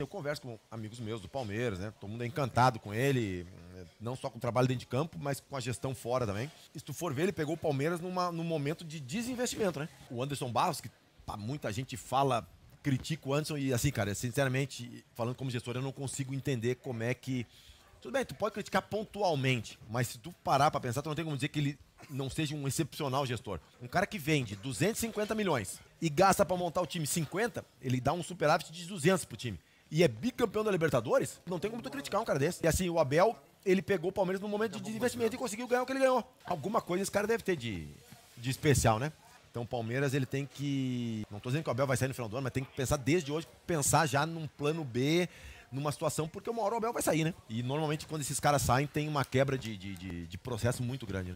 Eu converso com amigos meus do Palmeiras, né? Todo mundo é encantado com ele, não só com o trabalho dentro de campo, mas com a gestão fora também. E se tu for ver, ele pegou o Palmeiras numa, num momento de desinvestimento, né? O Anderson Barros, que muita gente fala, critica o Anderson, e assim, cara, sinceramente, falando como gestor, eu não consigo entender como é que. Tudo bem, tu pode criticar pontualmente, mas se tu parar pra pensar, tu não tem como dizer que ele não seja um excepcional gestor. Um cara que vende 250 milhões e gasta para montar o time 50, ele dá um superávit de 200 pro time e é bicampeão da Libertadores, não tem como tu criticar um cara desse. E assim, o Abel, ele pegou o Palmeiras no momento de investimento e conseguiu ganhar o que ele ganhou. Alguma coisa esse cara deve ter de, de especial, né? Então o Palmeiras ele tem que. Não tô dizendo que o Abel vai sair no final do ano, mas tem que pensar desde hoje, pensar já num plano B, numa situação, porque uma hora o Abel vai sair, né? E normalmente quando esses caras saem, tem uma quebra de, de, de, de processo muito grande. Né?